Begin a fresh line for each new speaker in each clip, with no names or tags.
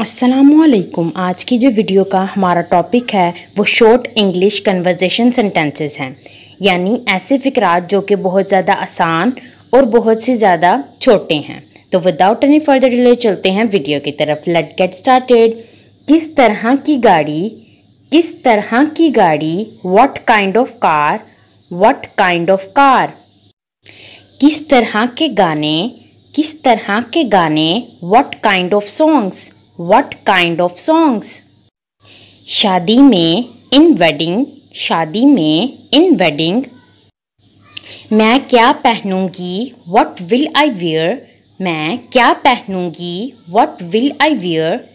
असलकुम आज की जो वीडियो का हमारा टॉपिक है वो शॉर्ट इंग्लिश कन्वर्जेशन सेंटेंसेस हैं यानी ऐसे फ़िक्रात जो कि बहुत ज़्यादा आसान और बहुत से ज़्यादा छोटे हैं तो विदाउट एनी फर्दर डिले चलते हैं वीडियो की तरफ लेट गेट स्टार्टेड किस तरह की गाड़ी किस तरह की गाड़ी what kind of car what kind of car किस तरह के गाने किस तरह के गाने what kind of songs what kind of songs शादी में इन वेडिंग शादी में इन वेडिंग मैं क्या पहनूंगी वट विल आई वियर मैं क्या पहनूंगी वट विल आई वियर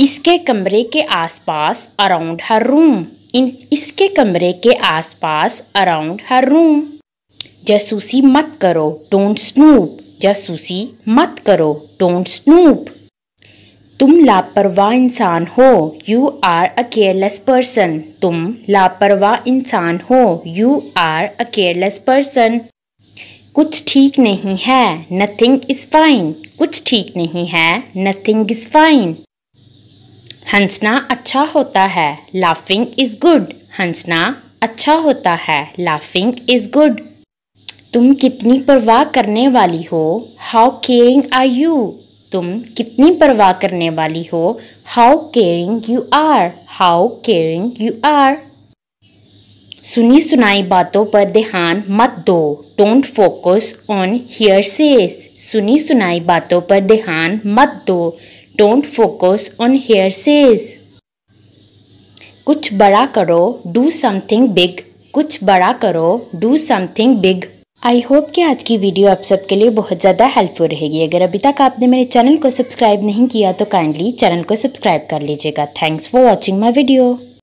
इसके कमरे के आसपास अराउंड हर रूम इन इसके कमरे के आसपास अराउंड हर रूम जासूसी मत करो डोंट स्नूप जासूसी मत करो डोंट स्नूप तुम लापरवाह इंसान हो you are a careless person तुम लापरवाह इंसान हो you are a careless person कुछ ठीक नहीं है नथिंग इज़ फाइन कुछ ठीक नहीं है नथिंग इज़ फाइन हंसना अच्छा होता है लाफिंग इज़ गुड हंसना अच्छा होता है लाफिंग इज़ गुड तुम कितनी परवाह करने वाली हो हाउ केयरिंग आर यू तुम कितनी परवाह करने वाली हो how caring you are how caring you are सुनी सुनाई बातों पर ध्यान मत दो don't focus on hearsay सुनी सुनाई बातों पर ध्यान मत दो don't focus on hearsay कुछ बड़ा करो डू समथिंग बिग कुछ बड़ा करो do something big I hope कि आज की वीडियो आप सबके लिए बहुत ज़्यादा हेल्पफुल रहेगी अगर अभी तक आपने मेरे चैनल को सब्सक्राइब नहीं किया तो काइंडली चैनल को सब्सक्राइब कर लीजिएगा thanks for watching my video